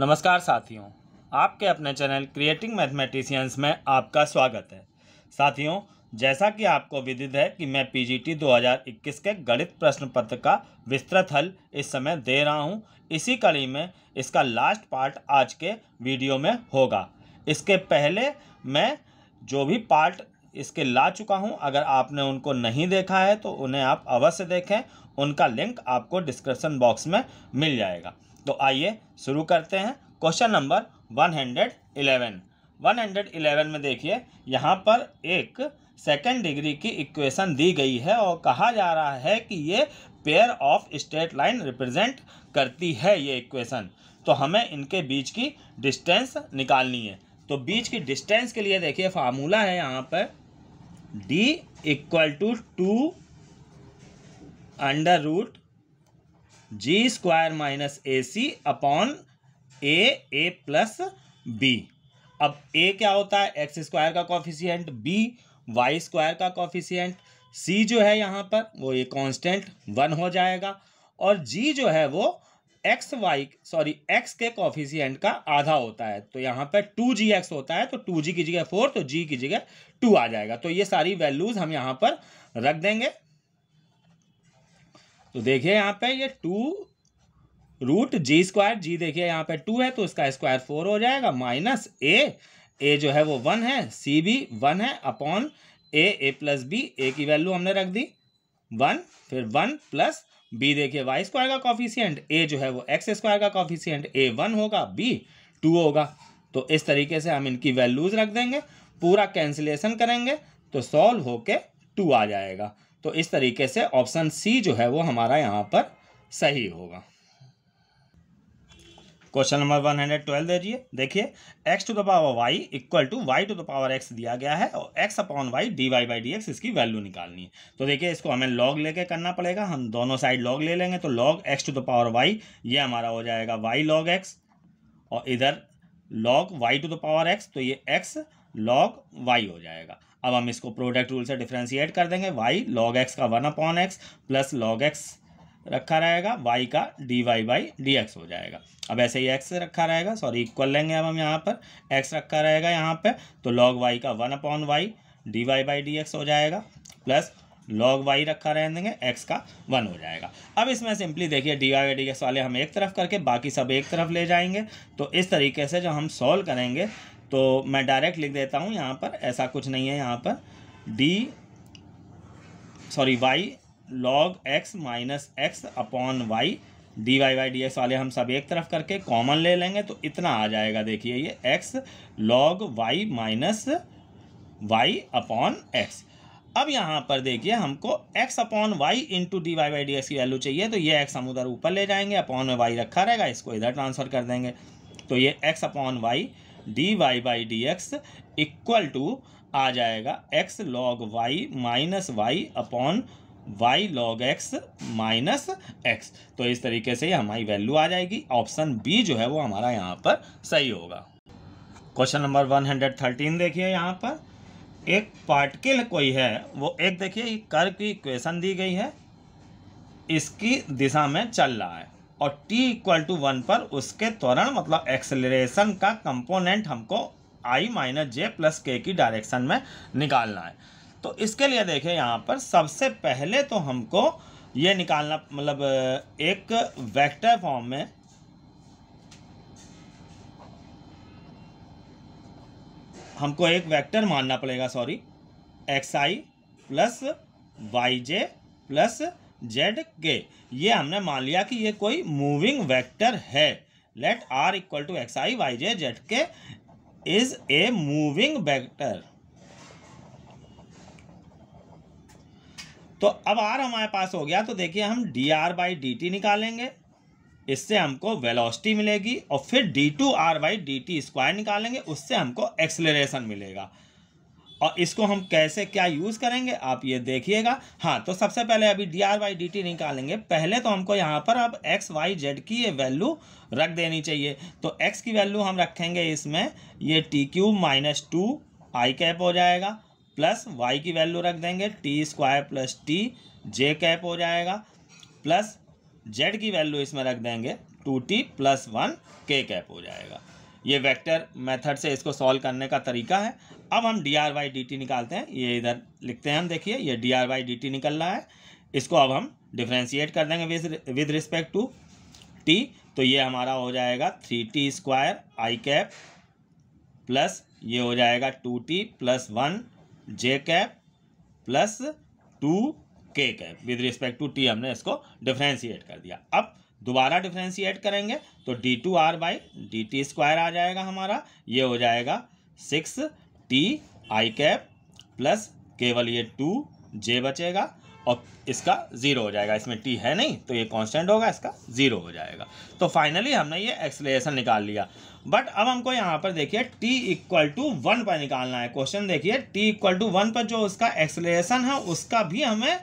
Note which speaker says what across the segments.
Speaker 1: नमस्कार साथियों आपके अपने चैनल क्रिएटिंग मैथमेटिशियंस में आपका स्वागत है साथियों जैसा कि आपको विदित है कि मैं पीजीटी 2021 के गणित प्रश्न पत्र का विस्तृत हल इस समय दे रहा हूं इसी कड़ी में इसका लास्ट पार्ट आज के वीडियो में होगा इसके पहले मैं जो भी पार्ट इसके ला चुका हूं अगर आपने उनको नहीं देखा है तो उन्हें आप अवश्य देखें उनका लिंक आपको डिस्क्रिप्शन बॉक्स में मिल जाएगा तो आइए शुरू करते हैं question number one hundred eleven one hundred eleven में देखिए यहाँ पर एक सेकेंड डिग्री की इक्वेशन दी गई है और कहा जा रहा है कि ये pair of straight line represent करती है ये इक्वेशन तो हमें इनके बीच की डिस्टेंस निकालनी है तो बीच की डिस्टेंस के लिए देखिए फार्मूला है यहाँ पर d equal to two under root g square minus a c upon a a plus b अब ए क्या होता है एक्स स्क्वायर का कॉफिशियंट बी वाई स्क्वायर का कॉफिशियंट सी जो है यहाँ पर वो ये कांस्टेंट वन हो जाएगा और जी जो है वो एक्स वाई सॉरी एक्स के कॉफिशियंट का आधा होता है तो यहाँ पर टू जी एक्स होता है तो टू जी की जगह फोर तो जी की जगह टू आ जाएगा तो ये सारी वैल्यूज़ हम यहाँ पर रख देंगे तो देखिए यहाँ पे ये two root g square g देखिए यहाँ पे टू है तो इसका स्क्वायर फोर हो जाएगा माइनस ए ए जो है वो वन है सी भी वन है upon a a plus b a की वैल्यू हमने रख दी वन फिर वन प्लस बी देखिए वाई स्क्वायर का कॉफिशियंट ए जो है वो एक्स स्क्वायर का कॉफिशियंट ए वन होगा बी टू होगा तो इस तरीके से हम इनकी वैल्यूज़ रख देंगे पूरा कैंसिलेशन करेंगे तो सॉल्व होके टू आ जाएगा तो इस तरीके से ऑप्शन सी जो है वो हमारा यहाँ पर सही होगा question number one hundred twelve दीजिए देखिए x to the power y equal to y to the power x दिया गया है और x upon y d Y by D x इसकी वैल्यू निकालनी है तो देखिए इसको हमें लॉग लेके करना पड़ेगा हम दोनों साइड लॉग ले लेंगे तो log x to the power y ये हमारा हो जाएगा वाई लॉग एक्स और इधर log y to the power x तो ये एक्स लॉग वाई हो जाएगा अब हम इसको प्रोडक्ट रूल से डिफ्रेंशिएट कर देंगे वाई लॉग एक्स का one upon x plus log x रखा रहेगा वाई का d Y by D x हो जाएगा अब ऐसे ही एक्स रखा रहेगा सॉरी इक्वल लेंगे अब हम यहाँ पर एक्स रखा रहेगा यहाँ पर तो लॉग वाई का one upon y d Y by D x हो जाएगा प्लस लॉग वाई रखा रह देंगे एक्स का वन हो जाएगा अब इसमें सिंपली देखिए डी वाई डी एक्स वाले हम एक तरफ करके बाकी सब एक तरफ ले जाएंगे तो इस तरीके से जब हम सॉल्व करेंगे तो मैं डायरेक्ट लिख देता हूँ यहाँ पर ऐसा कुछ नहीं है यहाँ पर d sorry y log x minus x upon y d y Y d x वाले हम सब एक तरफ करके कॉमन ले लेंगे तो इतना आ जाएगा देखिए ये x log y minus y upon x अब यहाँ पर देखिए हमको x upon y into d y Y d x की वैल्यू चाहिए तो ये एक्स हम उधर ऊपर ले जाएंगे अपॉन में वाई रखा रहेगा इसको इधर ट्रांसफ़र कर देंगे तो ये x upon y d Y by D x equal to आ जाएगा x log y minus y upon y log x minus x तो इस तरीके से हमारी वैल्यू आ जाएगी ऑप्शन बी जो है वो हमारा यहाँ पर सही होगा question number one hundred thirteen देखिए यहाँ पर एक पार्टिकल कोई है वो एक देखिए कर की इक्वेशन दी गई है इसकी दिशा में चल रहा है और t इक्वल टू वन पर उसके त्वरण मतलब एक्सेलरेशन का कंपोनेंट हमको i माइनस जे प्लस के की डायरेक्शन में निकालना है तो इसके लिए देखें यहाँ पर सबसे पहले तो हमको ये निकालना मतलब एक वेक्टर फॉर्म में हमको एक वेक्टर मानना पड़ेगा sorry x i plus y j plus z k ये हमने मान लिया कि ये कोई मूविंग वेक्टर है let r equal to x i y j z k is a moving vector तो अब आर हमारे पास हो गया तो देखिए हम d r by d t निकालेंगे इससे हमको वेलोसिटी मिलेगी और फिर d two r by d t square निकालेंगे उससे हमको एक्सलरेशन मिलेगा और इसको हम कैसे क्या यूज़ करेंगे आप ये देखिएगा हाँ तो सबसे पहले अभी d r by d t निकालेंगे पहले तो हमको यहाँ पर अब एक्स वाई जेड की ये वैल्यू रख देनी चाहिए तो एक्स की वैल्यू हम रखेंगे इसमें ये t cube minus two i cap हो जाएगा प्लस वाई की वैल्यू रख देंगे t square plus t j cap हो जाएगा प्लस जेड की वैल्यू इसमें रख देंगे two t plus one k cap हो जाएगा ये वेक्टर मेथड से इसको सॉल्व करने का तरीका है अब हम d r by d t निकालते हैं ये इधर लिखते हैं हम देखिए ये d r by d t निकल रहा है इसको अब हम डिफ्रेंशिएट कर देंगे with with respect to t तो ये हमारा हो जाएगा three t square i cap plus ये हो जाएगा two t plus one j cap plus two k cap with respect to t हमने इसको डिफ्रेंशिएट कर दिया अब दोबारा डिफ्रेंशिएट करेंगे तो d two r by d t square आ जाएगा हमारा ये हो जाएगा six t i cap plus केवल ये टू जे बचेगा और इसका ज़ीरो हो जाएगा इसमें टी है नहीं तो ये कांस्टेंट होगा इसका ज़ीरो हो जाएगा तो फाइनली हमने ये एक्सलेशन निकाल लिया बट अब हमको यहाँ पर देखिए टी इक्वल टू वन पर निकालना है क्वेश्चन देखिए टी इक्वल टू वन पर जो उसका एक्सलेशन है उसका भी हमें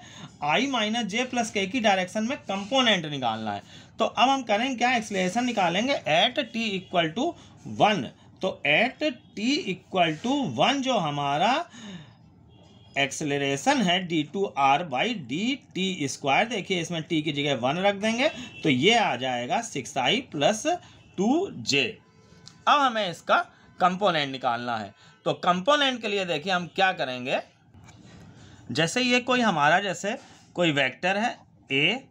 Speaker 1: आई माइनस जे प्लस के की डायरेक्शन में कंपोनेंट निकालना है तो अब हम करेंगे क्या एक्सलेशन निकालेंगे at t equal to one तो at t equal to one जो हमारा एक्सेलरेशन है d two r by d t square देखिए इसमें टी की जगह वन रख देंगे तो ये आ जाएगा six i plus two j अब हमें इसका कंपोनेंट निकालना है तो कंपोनेंट के लिए देखिए हम क्या करेंगे जैसे ये कोई हमारा जैसे कोई वेक्टर है ए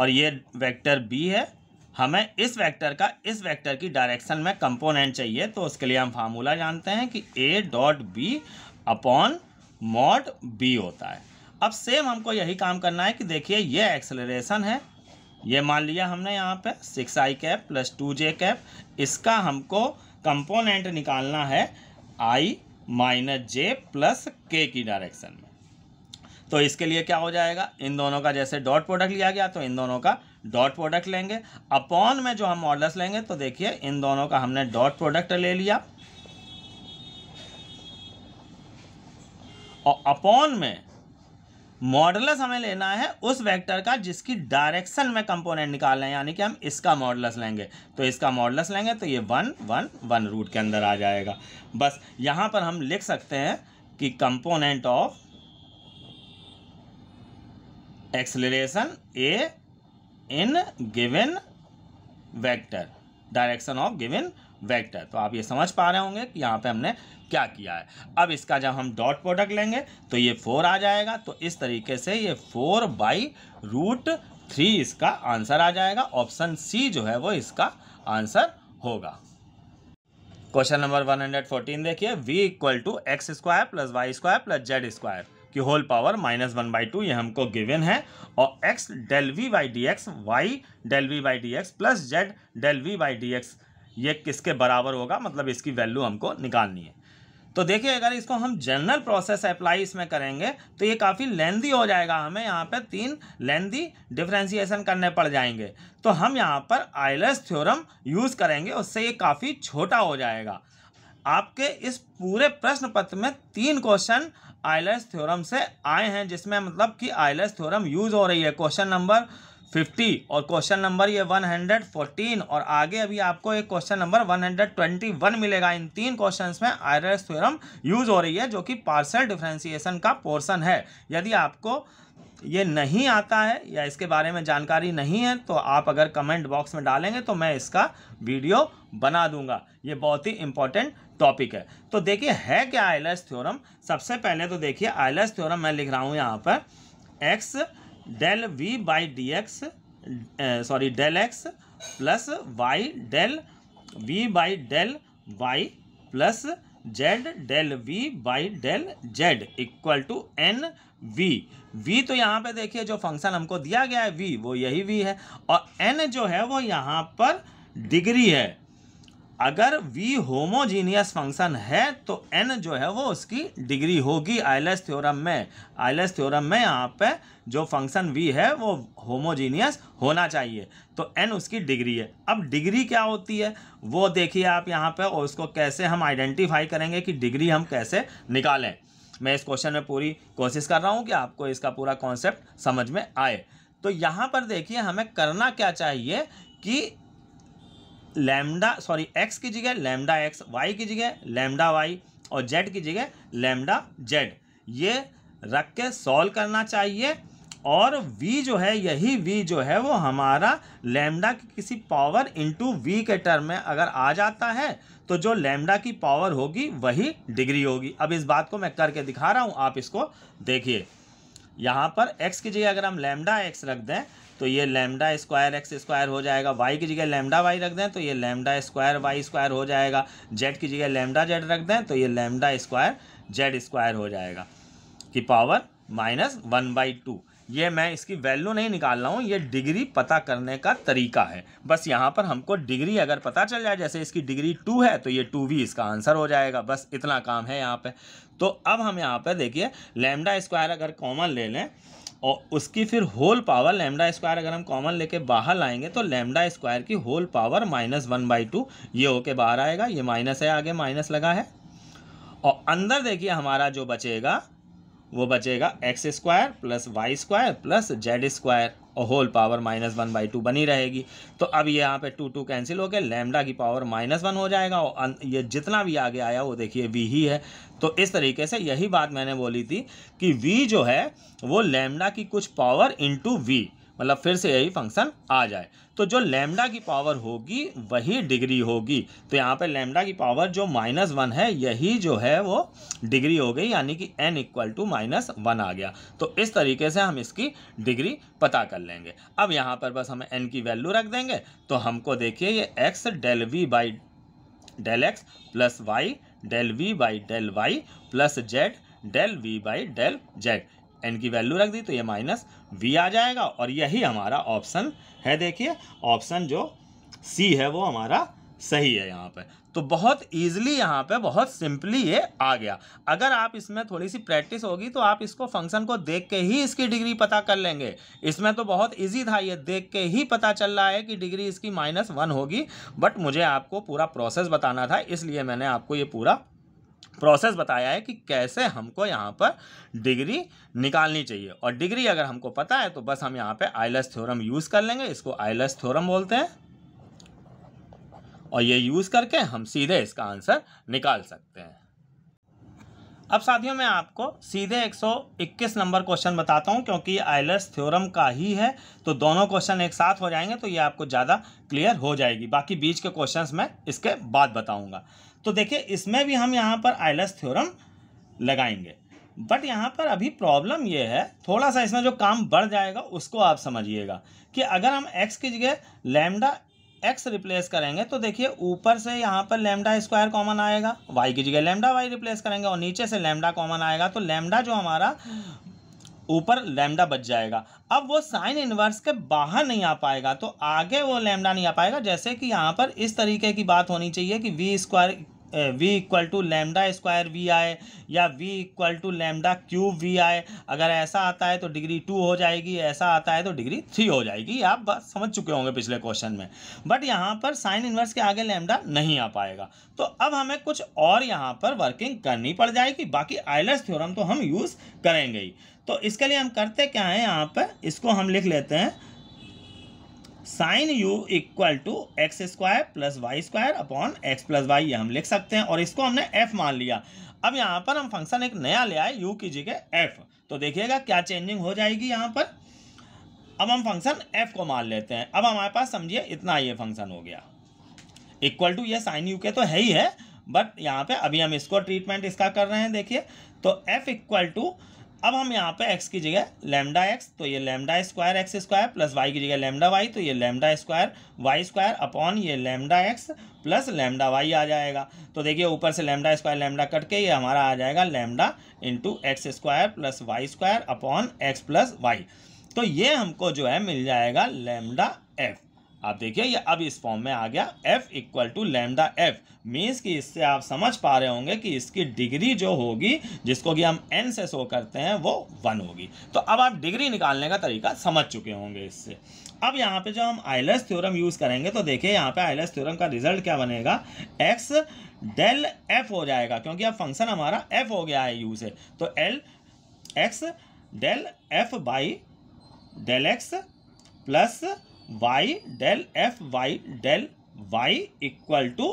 Speaker 1: और ये वेक्टर बी है हमें इस वेक्टर का इस वेक्टर की डायरेक्शन में कंपोनेंट चाहिए तो उसके लिए हम फार्मूला जानते हैं कि a dot b upon mod b होता है अब सेम हमको यही काम करना है कि देखिए ये एक्सेलरेशन है ये मान लिया हमने यहाँ पे six i cap plus two j cap इसका हमको कंपोनेंट निकालना है आई माइनस जे प्लस के की डायरेक्शन में तो इसके लिए क्या हो जाएगा इन दोनों का जैसे डॉट प्रोडक्ट लिया गया तो इन दोनों का डॉट प्रोडक्ट लेंगे अपॉन में जो हम मॉडल्स लेंगे तो देखिए इन दोनों का हमने डॉट प्रोडक्ट ले लिया और अपॉन में मॉडलस हमें लेना है उस वेक्टर का जिसकी डायरेक्शन में कंपोनेंट निकालना है यानी कि हम इसका मॉडलस लेंगे तो इसका मॉडलस लेंगे तो ये वन वन वन रूट के अंदर आ जाएगा बस यहां पर हम लिख सकते हैं कि component of acceleration a in given vector direction of given vector तो आप ये समझ पा रहे होंगे कि यहाँ पे हमने क्या किया है अब इसका जब हम डॉट प्रोडक्ट लेंगे तो ये फोर आ जाएगा तो इस तरीके से ये फोर बाई रूट थ्री इसका आंसर आ जाएगा ऑप्शन सी जो है वो इसका आंसर होगा question number one hundred fourteen देखिए v equal to x square plus Y square plus Z square की whole power minus one by two ये हमको गिवन है और x del v by D x y del v by D x plus z del v by D x ये किसके बराबर होगा मतलब इसकी वैल्यू हमको निकालनी है तो देखिए अगर इसको हम जनरल प्रोसेस अप्लाई इसमें करेंगे तो ये काफ़ी लेंदी हो जाएगा हमें यहाँ पर तीन लेंदी डिफ्रेंसीसन करने पड़ जाएंगे तो हम यहाँ पर आइलस थ्योरम यूज़ करेंगे उससे ये काफ़ी छोटा हो जाएगा आपके इस पूरे प्रश्न पत्र में तीन क्वेश्चन आइलर्स थ्योरम से आए हैं जिसमें मतलब कि आइलर्स थ्योरम यूज हो रही है क्वेश्चन नंबर फिफ्टी और क्वेश्चन नंबर ये वन हंड्रेड फोर्टीन और आगे अभी आपको एक question number one hundred twenty one मिलेगा इन तीन क्वेश्चन में आयरस थ्योरम यूज हो रही है जो कि पार्सल डिफ्रेंसिएशन का पोर्सन है यदि आपको ये नहीं आता है या इसके बारे में जानकारी नहीं है तो आप अगर कमेंट बॉक्स में डालेंगे तो मैं इसका वीडियो बना दूंगा ये बहुत ही इंपॉर्टेंट टॉपिक है तो देखिए है क्या आइलस थ्योरम सबसे पहले तो देखिए आइलस थ्योरम मैं लिख रहा हूँ यहाँ पर x del v by D x sorry del x plus y del v by del y plus z del v by del z equal to n v v तो यहाँ पे देखिए जो फंक्शन हमको दिया गया है वी वो यही वी है और एन जो है वो यहाँ पर डिग्री है अगर v होमोजीनियस फंक्शन है तो n जो है वो उसकी डिग्री होगी आइलेस थ्योरम में आइलेस थ्योरम में यहाँ पे जो फंक्शन v है वो होमोजीनियस होना चाहिए तो n उसकी डिग्री है अब डिग्री क्या होती है वो देखिए आप यहाँ पे और उसको कैसे हम आइडेंटिफाई करेंगे कि डिग्री हम कैसे निकालें मैं इस क्वेश्चन में पूरी कोशिश कर रहा हूँ कि आपको इसका पूरा कॉन्सेप्ट समझ में आए तो यहाँ पर देखिए हमें करना क्या चाहिए कि लैमडा सॉरी एक्स की जगह लैमडा एक्स वाई की जगह लैमडा वाई और जेड की जगह लैमडा जेड ये रख के सॉल्व करना चाहिए और v जो है यही v जो है वो हमारा लैमडा की किसी पावर इंटू वी के टर्म में अगर आ जाता है तो जो लैमडा की पावर होगी वही डिग्री होगी अब इस बात को मैं करके दिखा रहा हूँ आप इसको देखिए यहाँ पर x की जगह अगर हम लैमडा x रख दें तो ये लेमडा स्क्वायर एक्स स्क्वायर हो जाएगा वाई की जगह लेमडा वाई रख दें तो ये लैमडा स्क्वायर वाई स्क्वायर हो जाएगा जेड की जगह लेमडा जेड रख दें तो ये लैमडा स्क्वायर जेड स्क्वायर हो जाएगा की power minus one by two ये मैं इसकी वैल्यू नहीं निकाल रहा हूँ ये डिग्री पता करने का तरीका है बस यहाँ पर हमको डिग्री अगर पता चल जाए जैसे इसकी डिग्री टू है तो ये टू भी इसका आंसर हो जाएगा बस इतना काम है यहाँ पे तो अब हम यहाँ पे देखिए लेमडा स्क्वायर अगर कॉमन ले लें और उसकी फिर होल पावर लेमडा स्क्वायर अगर हम कॉमन लेके बाहर लाएंगे तो लेमडा स्क्वायर की whole power minus one by two ये होके बाहर आएगा ये माइनस है आगे माइनस लगा है और अंदर देखिए हमारा जो बचेगा वो बचेगा x square plus Y square plus Z square और whole power minus one by two बनी रहेगी तो अब ये यहाँ पे टू टू कैंसिल हो गया लेमडा की पावर माइनस वन हो जाएगा और ये जितना भी आगे आया वो देखिए वी ही है तो इस तरीके से यही बात मैंने बोली थी कि वी जो है वो लेमडा की कुछ पावर इंटू वी मतलब फिर से यही फंक्शन आ जाए तो जो लेमडा की पावर होगी वही डिग्री होगी तो यहाँ पे लेमडा की पावर जो माइनस वन है यही जो है वो डिग्री हो गई यानी कि n equal to minus one आ गया तो इस तरीके से हम इसकी डिग्री पता कर लेंगे अब यहाँ पर बस हम एन की वैल्यू रख देंगे तो हमको देखिए ये x del v by del x plus y del v by del y plus z del v by del z n की वैल्यू रख दी तो ये माइनस वी आ जाएगा और यही हमारा ऑप्शन है देखिए ऑप्शन जो सी है वो हमारा सही है यहाँ पे तो बहुत ईजिली यहाँ पे बहुत सिंपली ये आ गया अगर आप इसमें थोड़ी सी प्रैक्टिस होगी तो आप इसको फंक्शन को देख के ही इसकी डिग्री पता कर लेंगे इसमें तो बहुत ईजी था ये देख के ही पता चल रहा है कि डिग्री इसकी माइनस वन होगी बट मुझे आपको पूरा प्रोसेस बताना था इसलिए मैंने आपको ये पूरा प्रोसेस बताया है कि कैसे हमको यहाँ पर डिग्री निकालनी चाहिए और डिग्री अगर हमको पता है तो बस हम यहाँ पे आइलस थ्योरम यूज़ कर लेंगे इसको आइलस थ्योरम बोलते हैं और ये यूज़ करके हम सीधे इसका आंसर निकाल सकते हैं अब साथियों मैं आपको सीधे 121 नंबर क्वेश्चन बताता हूँ क्योंकि आइलस थ्योरम का ही है तो दोनों क्वेश्चन एक साथ हो जाएंगे तो ये आपको ज़्यादा क्लियर हो जाएगी बाकी बीच के क्वेश्चंस मैं इसके बाद बताऊँगा तो देखिए इसमें भी हम यहाँ पर आइलस थ्योरम लगाएंगे बट यहाँ पर अभी प्रॉब्लम ये है थोड़ा सा इसमें जो काम बढ़ जाएगा उसको आप समझिएगा कि अगर हम एक्स की जगह लैमडा एक्स रिप्लेस करेंगे तो देखिए ऊपर से यहाँ पर लेमडा स्क्वायर कॉमन आएगा वाई की जगह लेमडा वाई रिप्लेस करेंगे और नीचे से लेमडा कॉमन आएगा तो लेमडा जो हमारा ऊपर लेमडा बच जाएगा अब वो साइन इनवर्स के बाहर नहीं आ पाएगा तो आगे वो लेमडा नहीं आ पाएगा जैसे कि यहाँ पर इस तरीके की बात होनी चाहिए कि v square v equal to lambda square v आए या v equal to lambda cube v आए अगर ऐसा आता है तो डिग्री टू हो जाएगी ऐसा आता है तो डिग्री थ्री हो जाएगी आप बस समझ चुके होंगे पिछले क्वेश्चन में बट यहाँ पर साइन इन्वर्स के आगे लेमडा नहीं आ पाएगा तो अब हमें कुछ और यहाँ पर वर्किंग करनी पड़ जाएगी बाकी आइलर्स थ्योरम तो हम यूज़ करेंगे ही तो इसके लिए हम करते क्या हैं यहाँ पर इसको हम लिख लेते हैं sine u equal to x square plus Y square upon x plus y ये हम लिख सकते हैं और इसको हमने एफ मान लिया अब यहाँ पर हम फंक्शन एक नया ले आए यू की जगह एफ तो देखिएगा क्या चेंजिंग हो जाएगी यहाँ पर अब हम फंक्शन एफ को मान लेते हैं अब हमारे पास समझिए इतना ये फंक्शन हो गया इक्वल टू ये साइन यू के तो है ही है बट यहाँ पर अभी हम इसको ट्रीटमेंट इसका कर रहे हैं देखिए तो एफ इक्वल टू अब हम यहाँ पे x की जगह लेमडा एक्स तो ये lambda square x square plus y की जगह लेमडा वाई तो ये lambda square y square upon ये lambda x plus lambda y आ जाएगा तो देखिए ऊपर से लेमडा स्क्वायर लेमडा कट के ये हमारा आ जाएगा lambda into x square plus Y square upon x plus y तो ये हमको जो है मिल जाएगा लेमडा एफ आप देखिए ये अब इस फॉर्म में आ गया f equal to lambda f means कि इससे आप समझ पा रहे होंगे कि इसकी डिग्री जो होगी जिसको कि हम एन से शो करते हैं वो वन होगी तो अब आप डिग्री निकालने का तरीका समझ चुके होंगे इससे अब यहाँ पे जो हम आइलस थ्योरम यूज़ करेंगे तो देखिए यहाँ पे आइलस थ्योरम का रिजल्ट क्या बनेगा एक्स डेल एफ हो जाएगा क्योंकि अब फंक्शन हमारा एफ हो गया है यू से तो l x del f by del x plus y del f by del y equal to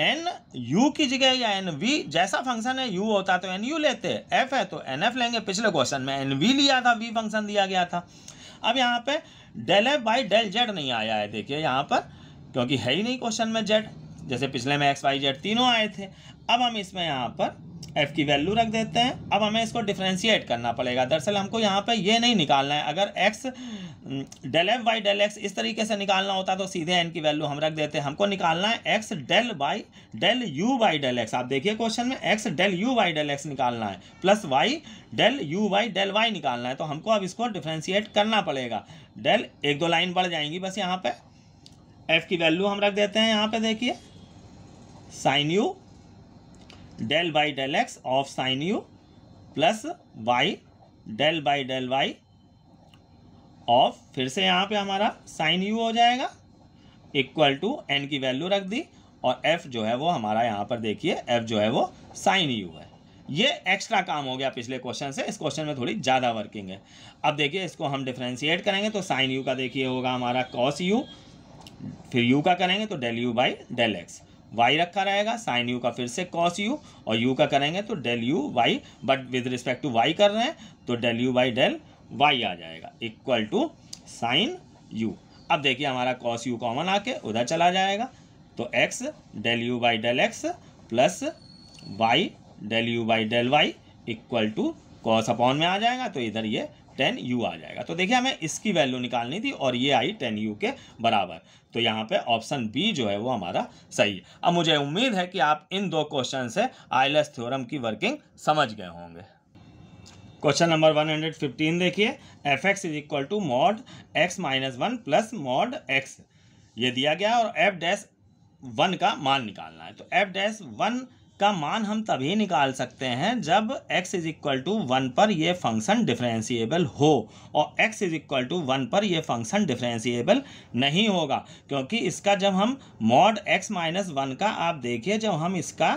Speaker 1: n u की जगह या एन वी जैसा फंक्शन है यू होता तो एन यू लेते एफ है तो एन एफ लेंगे पिछले क्वेश्चन में एन वी लिया था वी फंक्शन दिया गया था अब यहाँ पे del f by del z नहीं आया है देखिए यहाँ पर क्योंकि है ही नहीं क्वेश्चन में जेड जैसे पिछले में एक्स वाई जेड तीनों आए थे अब हम इसमें यहाँ पर एफ़ की वैल्यू रख देते हैं अब हमें इसको डिफ्रेंशिएट करना पड़ेगा दरअसल हमको यहाँ पे ये नहीं निकालना है अगर x del f by del x इस तरीके से निकालना होता तो सीधे एन की वैल्यू हम रख देते हैं हमको निकालना है x del by del u by del x आप देखिए क्वेश्चन में x del u by del x निकालना है plus y del u by del y निकालना है तो हमको अब इसको डिफ्रेंशिएट करना पड़ेगा डेल एक दो लाइन बढ़ जाएंगी बस यहाँ पर एफ़ की वैल्यू हम रख देते हैं यहाँ पर देखिए sine u del by del x of sine u plus y del by del y of फिर से यहाँ पे हमारा साइन यू हो जाएगा इक्वल टू एन की वैल्यू रख दी और एफ जो है वो हमारा यहाँ पर देखिए एफ जो है वो साइन यू है ये एक्स्ट्रा काम हो गया पिछले क्वेश्चन से इस क्वेश्चन में थोड़ी ज़्यादा वर्किंग है अब देखिए इसको हम डिफ्रेंशिएट करेंगे तो साइन यू का देखिए होगा हमारा कॉस यू फिर यू का करेंगे तो del u by del x y रखा रहेगा साइन यू का फिर से कॉस यू और यू का करेंगे तो del u y but with respect to y कर रहे हैं तो del u by del y आ जाएगा इक्वल टू साइन यू अब देखिए हमारा कॉस यू कॉमन आके उधर चला जाएगा तो x del u by del x plus y del u by del y equal to cos upon में आ जाएगा तो इधर ये टेन यू आ जाएगा तो देखिए हमें इसकी वैल्यू निकालनी थी और ये आई टेन यू के बराबर तो यहाँ पे ऑप्शन बी जो है वो हमारा सही है अब मुझे उम्मीद है कि आप इन दो क्वेश्चन से आइलस थ्योरम की वर्किंग समझ गए होंगे क्वेश्चन नंबर 115 देखिए f x is equal to mod x minus one plus mod x ये दिया गया और एफ डैश वन का मान निकालना है तो एफ डैश वन का मान हम तभी निकाल सकते हैं जब x is equal to one पर यह फंक्शन डिफ्रेंसीबल हो और x is equal to one पर यह फंक्शन डिफ्रेंसीबल नहीं होगा क्योंकि इसका जब हम मॉड x माइनस वन का आप देखिए जब हम इसका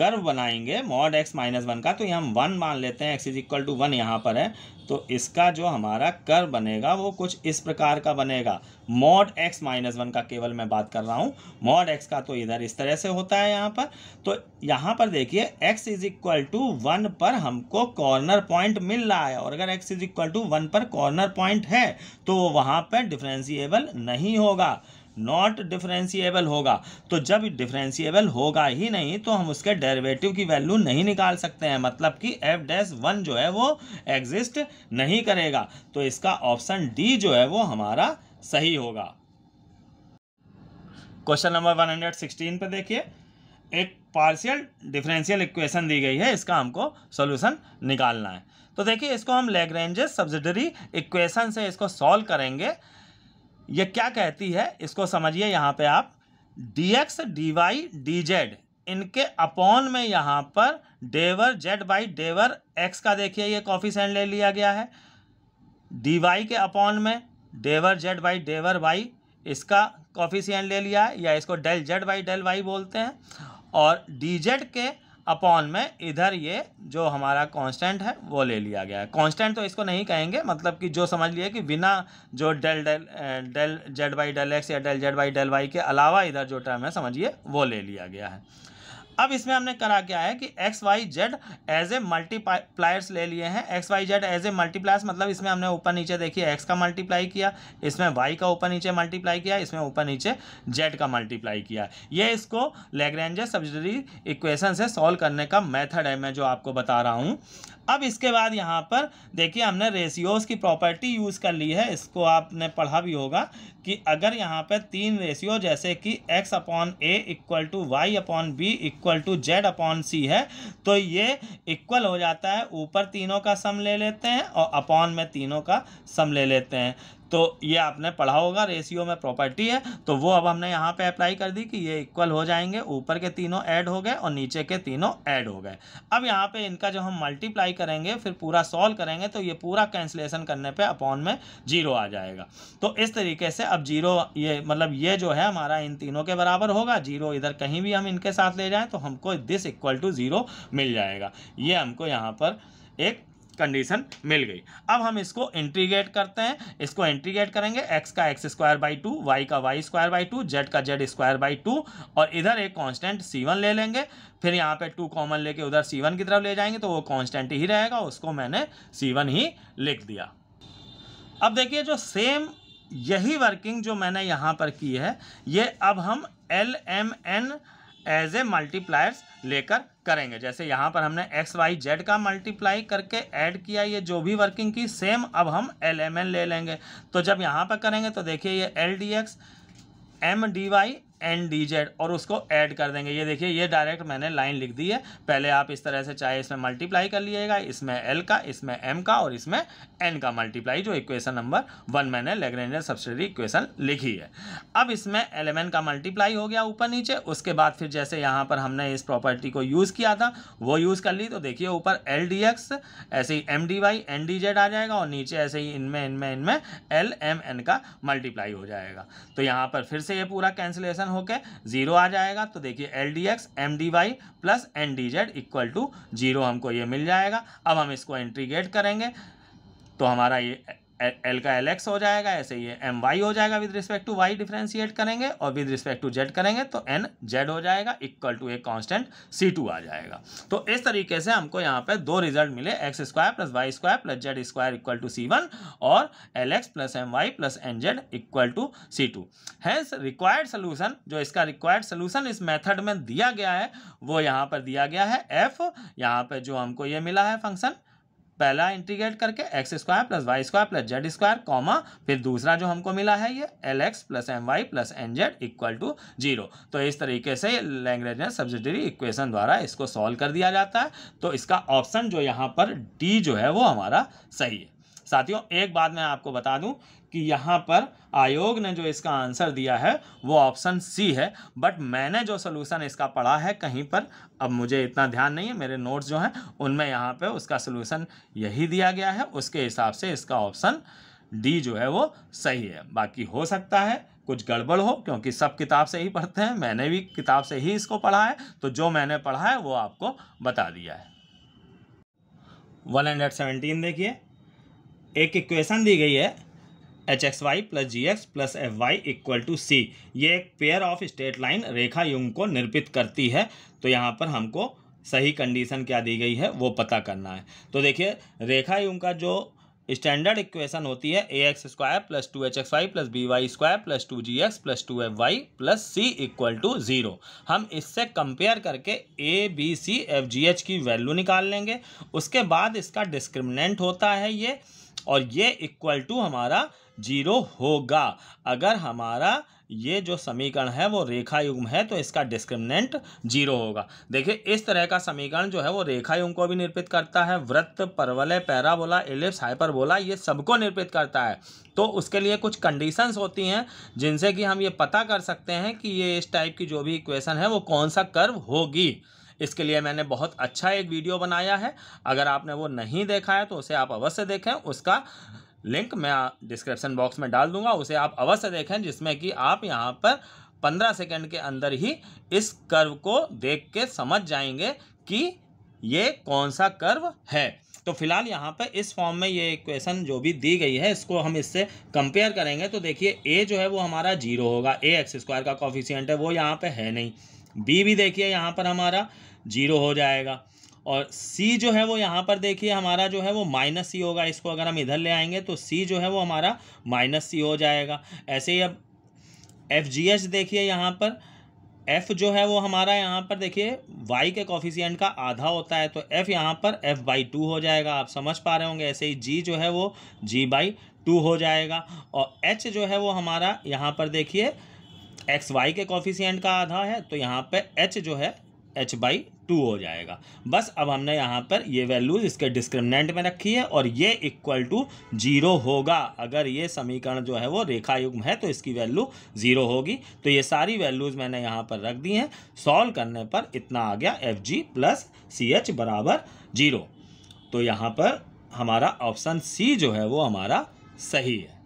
Speaker 1: कर्व बनाएंगे मॉड एक्स माइनस वन का तो ये हम वन मान लेते हैं x is equal to one यहाँ पर है तो इसका जो हमारा कर्व बनेगा वो कुछ इस प्रकार का बनेगा मॉड एक्स माइनस वन का केवल मैं बात कर रहा हूँ मॉड एक्स का तो इधर इस तरह से होता है यहाँ पर तो यहाँ पर देखिए x is equal to one पर हमको कॉर्नर पॉइंट मिल रहा है और अगर x is equal to one पर कॉर्नर पॉइंट है तो वहाँ पर डिफ्रेंसीबल नहीं होगा नॉट डिफ्रेंसीबल होगा तो जब डिफ्रेंसीबल होगा ही नहीं तो हम उसके डेरिवेटिव की वैल्यू नहीं निकाल सकते हैं मतलब कि एफ डैस वन जो है वो एग्जिस्ट नहीं करेगा तो इसका ऑप्शन डी जो है वो हमारा सही होगा question number one hundred sixteen पर देखिए एक पार्शियल डिफरेंशियल इक्वेशन दी गई है इसका हमको सॉल्यूशन निकालना है तो देखिए इसको हम लेग्रेंजेस सब्सिडरी इक्वेशन से इसको सॉल्व करेंगे ये क्या कहती है इसको समझिए यहाँ पे आप d x d y d z इनके अपॉन में यहाँ पर डेवर जेड बाई डेवर एक्स का देखिए ये कॉफी सेंड ले लिया गया है डी वाई के अपॉन में डेवर जेड बाई डेवर वाई इसका कॉफी सेंड ले लिया है या इसको del z by del y बोलते हैं और डी जेड के अपॉन में इधर ये जो हमारा कांस्टेंट है वो ले लिया गया है कांस्टेंट तो इसको नहीं कहेंगे मतलब कि जो समझ लिए कि बिना जो del del del z by del x या del z by del y के अलावा इधर जो टर्म है समझिए वो ले लिया गया है अब इसमें हमने करा क्या है कि x Y z as a multipliers ले लिए हैं x Y z as a multipliers मतलब इसमें हमने ऊपर नीचे देखिए एक्स का मल्टीप्लाई किया इसमें वाई का ऊपर नीचे मल्टीप्लाई किया इसमें ऊपर नीचे जेड का मल्टीप्लाई किया ये इसको लेग्रेंजर सब्जरी इक्वेशन से सॉल्व करने का मेथड है मैं जो आपको बता रहा हूँ अब इसके बाद यहाँ पर देखिए हमने रेशियोज़ की प्रॉपर्टी यूज़ कर ली है इसको आपने पढ़ा भी होगा कि अगर यहाँ पर तीन रेशियो जैसे कि x upon a equal to y upon b equal to z upon c है तो ये इक्वल हो जाता है ऊपर तीनों का सम ले लेते हैं और अपॉन में तीनों का सम ले लेते हैं तो ये आपने पढ़ा होगा रेशियो में प्रॉपर्टी है तो वो अब हमने यहाँ पे अप्लाई कर दी कि ये इक्वल हो जाएंगे ऊपर के तीनों ऐड हो गए और नीचे के तीनों ऐड हो गए अब यहाँ पे इनका जो हम मल्टीप्लाई करेंगे फिर पूरा सॉल्व करेंगे तो ये पूरा कैंसिलेशन करने पर अपॉन में जीरो आ जाएगा तो इस तरीके से अब जीरो ये मतलब ये जो है हमारा इन तीनों के बराबर होगा जीरो इधर कहीं भी हम इनके साथ ले जाएँ तो हमको दिस इक्वल टू ज़ीरो मिल जाएगा ये हमको यहाँ पर एक कंडीशन मिल गई अब हम इसको इंट्रीगेट करते हैं इसको इंट्रीगेट करेंगे एक्स का x square by two y का y square by two z का जेड स्क्वायर बाई टू और इधर एक कॉन्स्टेंट सी वन ले लेंगे फिर यहाँ पे टू कॉमन लेके उधर सी वन की तरफ ले जाएंगे तो वो कॉन्स्टेंट ही रहेगा उसको मैंने सी वन ही लिख दिया अब देखिए जो सेम यही वर्किंग जो मैंने यहाँ पर की है ये अब हम L M N as a multipliers लेकर करेंगे जैसे यहाँ पर हमने एक्स वाई जेड का मल्टीप्लाई करके ऐड किया ये जो भी वर्किंग की सेम अब हम एल एम एन ले लेंगे तो जब यहाँ पर करेंगे तो देखिए ये L D X M D Y N D Z और उसको ऐड कर देंगे ये देखिए ये डायरेक्ट मैंने लाइन लिख दी है पहले आप इस तरह से चाहे इसमें मल्टीप्लाई कर लीजिएगा इसमें एल का इसमें एम का और इसमें एन का मल्टीप्लाई जो इक्वेशन नंबर वन मैंने लेग्रेंजर सब्सिडी इक्वेशन लिखी है अब इसमें एलेवन का मल्टीप्लाई हो गया ऊपर नीचे उसके बाद फिर जैसे यहाँ पर हमने इस प्रॉपर्टी को यूज़ किया था वो यूज़ कर ली तो देखिए ऊपर एल डी एक्स ऐसे ही M D Y N D Z आ जाएगा और नीचे ऐसे ही इनमें इनमें इनमें एल एम एन का मल्टीप्लाई हो जाएगा तो यहाँ पर फिर से ये पूरा कैंसिलेशन होकर जीरो आ जाएगा तो देखिए L D X M D Y plus N D Z equal to zero हमको ये मिल जाएगा अब हम इसको इंट्रीगेट करेंगे तो हमारा ये एल का एल एक्स हो जाएगा ऐसे ये एम वाई हो जाएगा with respect to Y differentiate करेंगे और विद रिस्पेक्ट टू जेड करेंगे तो एन जेड हो जाएगा equal to a constant C two आ जाएगा तो इस तरीके से हमको यहाँ पे दो रिजल्ट मिले X square plus Y square plus Z square equal to C one और L X plus M Y plus N Z equal to C two hence required solution जो इसका रिक्वायर्ड सोल्यूशन इस मैथड में दिया गया है वो यहाँ पर दिया गया है एफ यहाँ पर जो हमको ये मिला है फंक्शन पहला इंटीग्रेट करके X square plus Y square plus Z square comma फिर दूसरा जो हमको मिला है ये L X plus M Y plus N Z equal to zero तो इस तरीके से लैंग्वेज ने सब्सिडरी इक्वेशन द्वारा इसको सॉल्व कर दिया जाता है तो इसका ऑप्शन जो यहाँ पर डी जो है वो हमारा सही है साथियों एक बात मैं आपको बता दूं कि यहाँ पर आयोग ने जो इसका आंसर दिया है वो ऑप्शन सी है बट मैंने जो सोल्यूशन इसका पढ़ा है कहीं पर अब मुझे इतना ध्यान नहीं है मेरे नोट्स जो हैं उनमें यहाँ पे उसका सोल्यूशन यही दिया गया है उसके हिसाब से इसका ऑप्शन डी जो है वो सही है बाकी हो सकता है कुछ गड़बड़ हो क्योंकि सब किताब से ही पढ़ते हैं मैंने भी किताब से ही इसको पढ़ा है तो जो मैंने पढ़ा है वो आपको बता दिया है वन हंड्रेड सेवेंटीन देखिए एक इक्वेशन दी गई है H X Y plus G X plus F Y equal to C ये एक पेयर ऑफ स्टेट लाइन रेखा युग को निर्पित करती है तो यहाँ पर हमको सही कंडीशन क्या दी गई है वो पता करना है तो देखिए रेखा युग का जो स्टैंडर्ड इक्वेशन होती है A X square plus two H X Y plus B Y square plus two G X plus two F Y plus C equal to zero हम इससे कंपेयर करके A B C F G H की value निकाल लेंगे उसके बाद इसका discriminant होता है ये और ये इक्वल टू हमारा जीरो होगा अगर हमारा ये जो समीकरण है वो रेखा युग्म है तो इसका डिस्क्रिमिनेंट जीरो होगा देखिए इस तरह का समीकरण जो है वो रेखा युग्म को भी निरूपित करता है वृत्त परवलय पैराबोला एलिप्स हाइपरबोला ये सबको निरूपित करता है तो उसके लिए कुछ कंडीशंस होती हैं जिनसे कि हम ये पता कर सकते हैं कि ये इस टाइप की जो भी इक्वेशन है वो कौन सा कर्व होगी इसके लिए मैंने बहुत अच्छा एक वीडियो बनाया है अगर आपने वो नहीं देखा है तो उसे आप अवश्य देखें उसका लिंक मैं डिस्क्रिप्शन बॉक्स में डाल दूंगा उसे आप अवश्य देखें जिसमें कि आप यहाँ पर पंद्रह सेकेंड के अंदर ही इस कर्व को देख के समझ जाएंगे कि ये कौन सा कर्व है तो फिलहाल यहाँ पर इस फॉर्म में ये इक्वेशन जो भी दी गई है इसको हम इससे कंपेयर करेंगे तो देखिए ए जो है वो हमारा जीरो होगा ए एक्स स्क्वायर का कॉफिशियंट है वो यहाँ पे है नहीं बी भी देखिए यहाँ पर हमारा जीरो हो जाएगा और सी जो है वो यहाँ पर देखिए हमारा जो है वो माइनस सी होगा इसको अगर हम इधर ले आएंगे तो सी जो है वो हमारा माइनस सी हो जाएगा ऐसे ही अब एफ जी एच देखिए यहाँ पर एफ़ जो है वो हमारा यहाँ पर देखिए वाई के कॉफिशियंट का आधा होता है तो एफ़ यहाँ पर एफ़ बाई टू हो जाएगा आप समझ पा रहे होंगे ऐसे ही जी जो है वो जी बाई टू हो जाएगा और एच जो है वो हमारा यहाँ पर देखिए एक्स वाई के कॉफिशियंट का आधा है तो यहाँ पर एच जो है एच बाई टू हो जाएगा बस अब हमने यहाँ पर ये वैल्यूज़ इसके डिस्क्रिमिनेंट में रखी है और ये इक्वल टू जीरो होगा अगर ये समीकरण जो है वो रेखा युग्म है तो इसकी वैल्यू ज़ीरो होगी तो ये सारी वैल्यूज़ मैंने यहाँ पर रख दी हैं सॉल्व करने पर इतना आ गया F G plus C H बराबर जीरो तो यहाँ पर हमारा ऑप्शन सी जो है वो हमारा सही है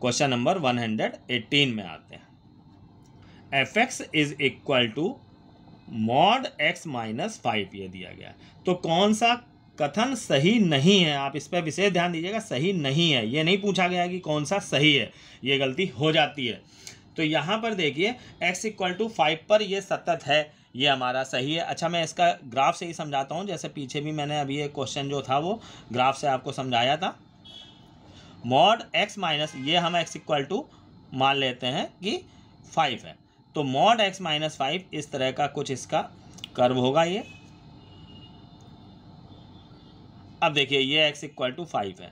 Speaker 1: क्वेश्चन नंबर एटीन में आते हैं F x is equal to mod x minus five ये दिया गया तो कौन सा कथन सही नहीं है आप इस पर विशेष ध्यान दीजिएगा सही नहीं है ये नहीं पूछा गया कि कौन सा सही है ये गलती हो जाती है तो यहाँ पर देखिए x इक्वल टू फाइव पर ये सतत है ये हमारा सही है अच्छा मैं इसका ग्राफ से ही समझाता हूँ जैसे पीछे भी मैंने अभी ये क्वेश्चन जो था वो ग्राफ से आपको समझाया था मॉड x माइनस ये हम x इक्वल टू मान लेते हैं कि फाइव है तो मॉड एक्स माइनस फाइव इस तरह का कुछ इसका कर्व होगा ये अब देखिए ये एक्स इक्वल टू फाइव है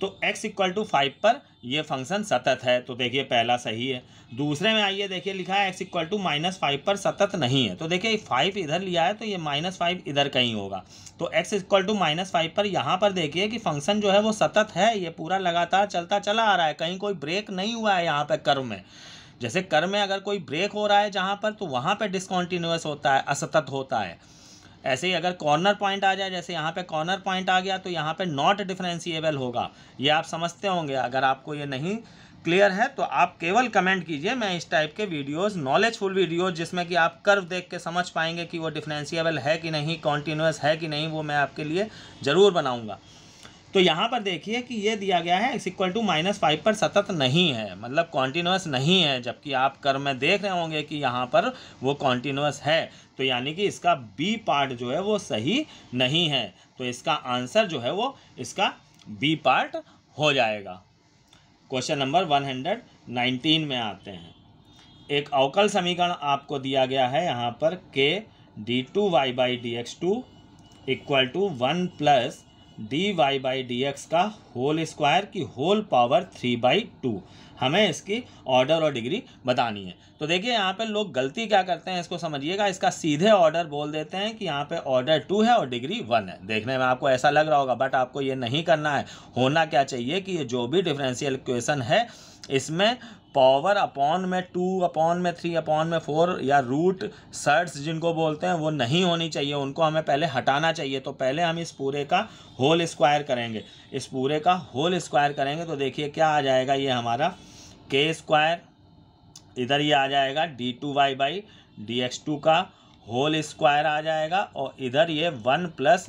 Speaker 1: तो एक्स इक्वल टू फाइव पर ये फंक्शन सतत है तो देखिए पहला सही है दूसरे में आइए देखिए लिखा है X equal to minus five पर सतत नहीं है तो देखिए फाइव इधर लिया है तो ये माइनस फाइव इधर कहीं होगा तो X equal to minus five पर यहाँ पर देखिए कि फंक्शन जो है वो सतत है ये पूरा लगातार चलता चला आ रहा है कहीं कोई ब्रेक नहीं हुआ है यहाँ पर कर्व में जैसे कर में अगर कोई ब्रेक हो रहा है जहाँ पर तो वहाँ पर डिसकॉन्टीन्यूस होता है असतत होता है ऐसे ही अगर कॉर्नर पॉइंट आ जाए जैसे यहाँ पे कॉर्नर पॉइंट आ गया तो यहाँ पे नॉट डिफ्रेंसीएबल होगा ये आप समझते होंगे अगर आपको ये नहीं क्लियर है तो आप केवल कमेंट कीजिए मैं इस टाइप के वीडियोस नॉलेजफुल वीडियोस जिसमें कि आप कर्व देख के समझ पाएंगे कि वो डिफ्रेंसीएबल है कि नहीं कॉन्टीन्यूस है कि नहीं वो मैं आपके लिए ज़रूर बनाऊँगा तो यहाँ पर देखिए कि ये दिया गया है इस इक्वल टू माइनस फाइव पर सतत नहीं है मतलब कॉन्टिन्यूस नहीं है जबकि आप कर में देख रहे होंगे कि यहाँ पर वो कॉन्टिन्यूस है तो यानी कि इसका बी पार्ट जो है वो सही नहीं है तो इसका आंसर जो है वो इसका बी पार्ट हो जाएगा question number one hundred nineteen में आते हैं एक अवकल समीकरण आपको दिया गया है यहाँ पर के D two Y by D X two equal to one plus D Y by D X का होल स्क्वायर की whole power three by two हमें इसकी ऑर्डर और डिग्री बतानी है तो देखिए यहाँ पे लोग गलती क्या करते हैं इसको समझिएगा इसका सीधे ऑर्डर बोल देते हैं कि यहाँ पे ऑर्डर टू है और डिग्री वन है देखने में आपको ऐसा लग रहा होगा बट आपको ये नहीं करना है होना क्या चाहिए कि ये जो भी डिफरेंशियल इक्वेशन है इसमें पावर अपॉन में टू अपॉन में थ्री अपॉन में फोर या रूट सर्ट्स जिनको बोलते हैं वो नहीं होनी चाहिए उनको हमें पहले हटाना चाहिए तो पहले हम इस पूरे का होल स्क्वायर करेंगे इस पूरे का होल स्क्वायर करेंगे तो देखिए क्या आ जाएगा ये हमारा के स्क्वायर इधर ये आ जाएगा D two Y by D X two का होल स्क्वायर आ जाएगा और इधर ये one plus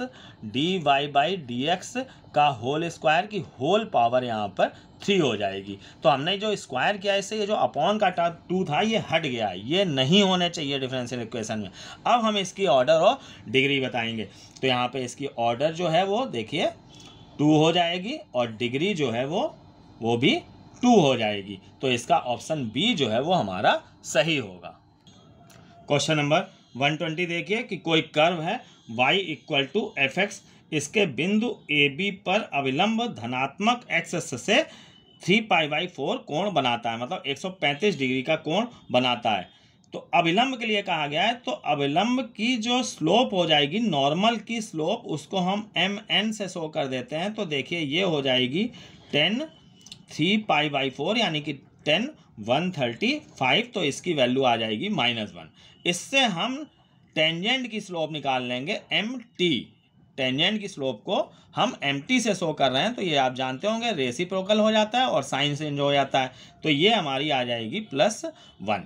Speaker 1: D Y by D X का होल स्क्वायर की होल पावर यहाँ पर थ्री हो जाएगी तो हमने जो स्क्वायर किया इससे ये जो अपॉन का टाप टू था ये हट गया ये नहीं होने चाहिए डिफरेंशियल इक्वेशन में अब हम इसकी ऑर्डर और डिग्री बताएंगे तो यहाँ पे इसकी ऑर्डर जो है वो देखिए टू हो जाएगी और डिग्री जो है वो वो भी टू हो जाएगी तो इसका ऑप्शन बी जो है वो हमारा सही होगा क्वेश्चन नंबर वन ट्वेंटी देखिए कि कोई कर्व है y equal to F X इसके बिंदु ए बी पर अविलंब धनात्मक एक्स से थ्री पाई बाई फोर कोण बनाता है मतलब 135 डिग्री का कोण बनाता है तो अविलंब के लिए कहा गया है तो अविलंब की जो स्लोप हो जाएगी नॉर्मल की स्लोप उसको हम एम एन से शो कर देते हैं तो देखिए ये हो जाएगी tan three pi by four यानी कि टेन वन थर्टी फाइव तो इसकी वैल्यू आ जाएगी माइनस वन इससे हम टेंजेंट की स्लोप निकाल लेंगे एम टी टेंजेंट की स्लोप को हम एम टी से शो कर रहे हैं तो ये आप जानते होंगे प्रोकल हो जाता है और साइन चेंज हो जाता है तो ये हमारी आ जाएगी प्लस वन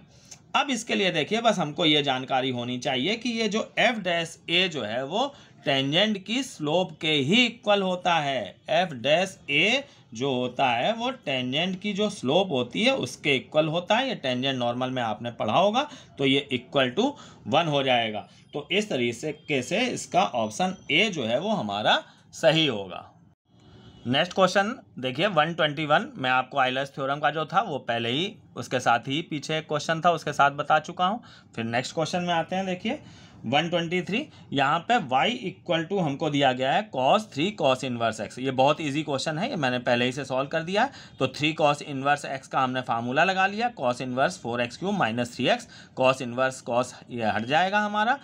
Speaker 1: अब इसके लिए देखिए बस हमको ये जानकारी होनी चाहिए कि ये जो एफ डैश ए जो है वो टेंजेंट की स्लोप के ही इक्वल होता है एफ डैश ए जो होता है वो टेंजेंट की जो स्लोप होती है उसके इक्वल होता है ये टेंजेंट नॉर्मल में आपने पढ़ा होगा तो ये इक्वल टू वन हो जाएगा तो इस तरीके से इसका ऑप्शन ए जो है वो हमारा सही होगा नेक्स्ट क्वेश्चन देखिए 121 मैं आपको आइलस थ्योरम का जो था वो पहले ही उसके साथ ही पीछे क्वेश्चन था उसके साथ बता चुका हूँ फिर नेक्स्ट क्वेश्चन में आते हैं देखिए वन ट्वेंटी थ्री यहाँ पर वाई इक्वल टू हमको दिया गया है cos three cos inverse X ये बहुत ईजी क्वेश्चन है ये मैंने पहले ही से सॉल्व कर दिया तो थ्री कॉस इन्वर्स एक्स का हमने फार्मूला लगा लिया cos inverse four X cube minus three X cos inverse cos ये हट जाएगा हमारा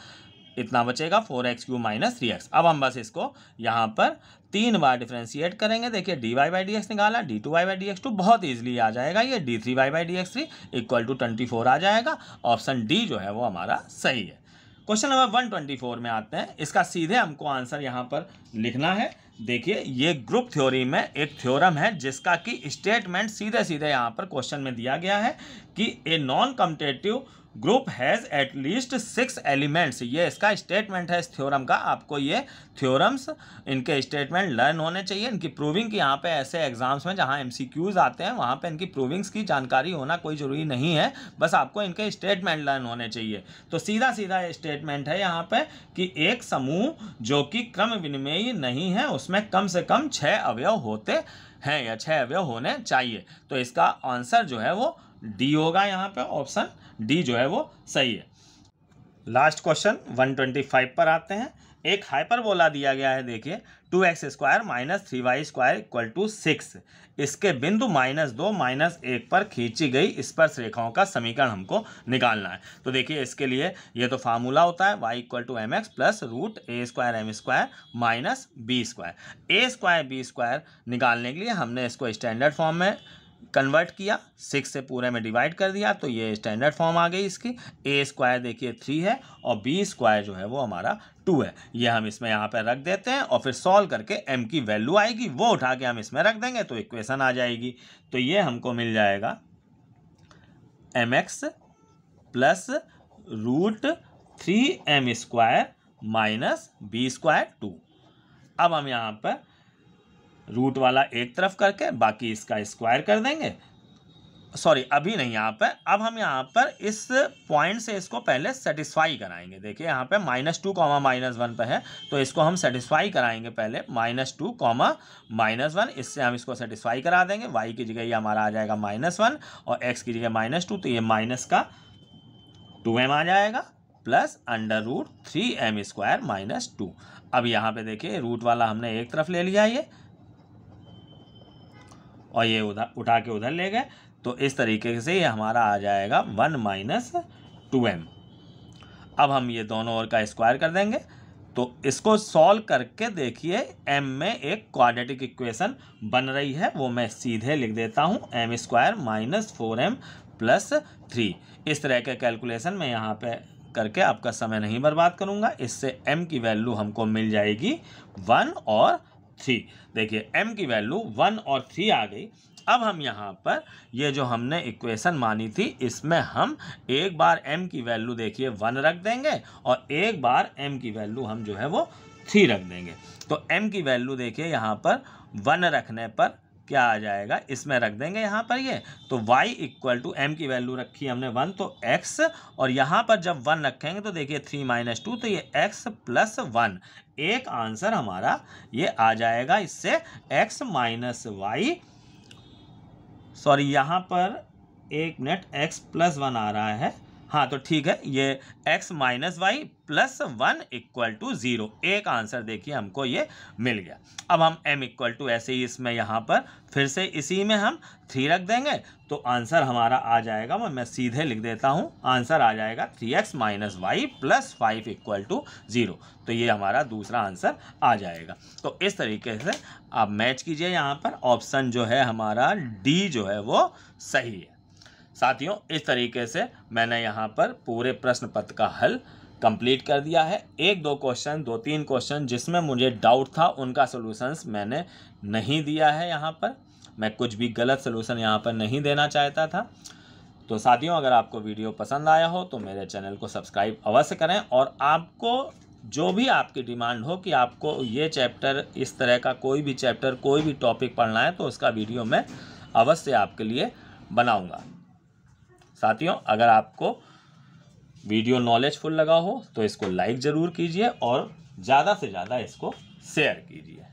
Speaker 1: इतना बचेगा four X cube minus three X अब हम बस इसको यहाँ पर तीन बार डिफ्रेंशिएट करेंगे देखिए D Y by D X निकाला D two Y by D X two बहुत ईजिली आ जाएगा ये D three Y by D X three equal to twenty four आ जाएगा ऑप्शन डी जो है वो हमारा सही है क्वेश्चन नंबर 124 में आते हैं इसका सीधे हमको आंसर यहां पर लिखना है देखिए ये ग्रुप थ्योरी में एक थ्योरम है जिसका कि स्टेटमेंट सीधे सीधे यहाँ पर क्वेश्चन में दिया गया है कि a non commutative group has at least six elements ये इसका स्टेटमेंट है इस थ्योरम का आपको ये थ्योरम्स इनके स्टेटमेंट लर्न होने चाहिए इनकी प्रूविंग की यहाँ पे ऐसे एग्जाम्स में जहाँ एमसीक्यूज आते हैं वहाँ पे इनकी प्रूविंग्स की जानकारी होना कोई ज़रूरी नहीं है बस आपको इनके स्टेटमेंट लर्न होने चाहिए तो सीधा सीधा स्टेटमेंट है यहाँ पर कि एक समूह जो कि क्रम विनिमयी नहीं है उस उसमें कम से कम छः अवयव होते हैं या छः अवयव होने चाहिए तो इसका आंसर जो है वो डी होगा यहाँ पे ऑप्शन डी जो है वो सही है लास्ट क्वेश्चन 125 पर आते हैं एक हाइपरबोला दिया गया है देखिए two x square minus three Y square equal to six इसके बिंदु माइनस दो माइनस एक पर खींची गई स्पर्श रेखाओं का समीकरण हमको निकालना है तो देखिए इसके लिए ये तो फार्मूला होता है Y equal to M X plus root A square M square minus B square A square B square निकालने के लिए हमने इसको स्टैंडर्ड फॉर्म में कन्वर्ट किया सिक्स से पूरे में डिवाइड कर दिया तो ये स्टैंडर्ड फॉर्म आ गई इसकी ए स्क्वायर देखिए थ्री है और बी स्क्वायर जो है वो हमारा टू है ये हम इसमें यहाँ पर रख देते हैं और फिर सॉल्व करके एम की वैल्यू आएगी वो उठा के हम इसमें रख देंगे तो इक्वेशन आ जाएगी तो ये हमको मिल जाएगा M X plus root three M square minus B square two अब हम यहाँ पर रूट वाला एक तरफ करके बाकी इसका स्क्वायर कर देंगे सॉरी अभी नहीं यहाँ पर अब हम यहाँ पर इस पॉइंट से इसको पहले सेटिस्फाई कराएंगे देखिए यहाँ पे minus two comma minus one पर है तो इसको हम सेटिस्फाई कराएंगे पहले minus two comma minus one इससे हम इसको सेटिस्फाई करा देंगे वाई की जगह ये हमारा आ जाएगा माइनस वन और एक्स की जगह माइनस टू तो ये माइनस का टू एम आ जाएगा plus under root three M square minus two अब यहाँ पर देखिए रूट वाला हमने एक तरफ ले लिया ये और ये उधर उठा के उधर ले गए तो इस तरीके से ये हमारा आ जाएगा वन माइनस टू एम अब हम ये दोनों ओर का स्क्वायर कर देंगे तो इसको सॉल्व करके देखिए एम में एक क्वाड्रेटिक इक्वेशन बन रही है वो मैं सीधे लिख देता हूँ M square minus four M plus three इस तरह के कैलकुलेशन मैं यहाँ पे करके आपका समय नहीं बर्बाद करूँगा इससे एम की वैल्यू हमको मिल जाएगी वन और थ्री देखिए m की वैल्यू वन और थ्री आ गई अब हम यहाँ पर ये जो हमने इक्वेशन मानी थी इसमें हम एक बार m की वैल्यू देखिए वन रख देंगे और एक बार m की वैल्यू हम जो है वो थ्री रख देंगे तो m की वैल्यू देखिए यहाँ पर वन रखने पर क्या आ जाएगा इसमें रख देंगे यहाँ पर ये तो y इक्वल टू एम की वैल्यू रखी हमने वन तो x और यहाँ पर जब वन रखेंगे तो देखिए थ्री माइनस टू तो ये x प्लस वन एक आंसर हमारा ये आ जाएगा इससे x माइनस वाई सॉरी यहाँ पर एक मिनट x प्लस वन आ रहा है हाँ तो ठीक है ये x minus Y plus one equal to zero एक आंसर देखिए हमको ये मिल गया अब हम m इक्वल टू ऐसे ही इसमें यहाँ पर फिर से इसी में हम थ्री रख देंगे तो आंसर हमारा आ जाएगा मैं मैं सीधे लिख देता हूँ आंसर आ जाएगा three X minus Y plus five equal to zero तो ये हमारा दूसरा आंसर आ जाएगा तो इस तरीके से आप मैच कीजिए यहाँ पर ऑप्शन जो है हमारा डी जो है वो सही है साथियों इस तरीके से मैंने यहाँ पर पूरे प्रश्न पत्र का हल कंप्लीट कर दिया है एक दो क्वेश्चन दो तीन क्वेश्चन जिसमें मुझे डाउट था उनका सोल्यूशंस मैंने नहीं दिया है यहाँ पर मैं कुछ भी गलत सोल्यूशन यहाँ पर नहीं देना चाहता था तो साथियों अगर आपको वीडियो पसंद आया हो तो मेरे चैनल को सब्सक्राइब अवश्य करें और आपको जो भी आपकी डिमांड हो कि आपको ये चैप्टर इस तरह का कोई भी चैप्टर कोई भी टॉपिक पढ़ना है तो उसका वीडियो मैं अवश्य आपके लिए बनाऊँगा साथियों अगर आपको वीडियो नॉलेजफुल लगा हो तो इसको लाइक ज़रूर कीजिए और ज़्यादा से ज़्यादा इसको शेयर कीजिए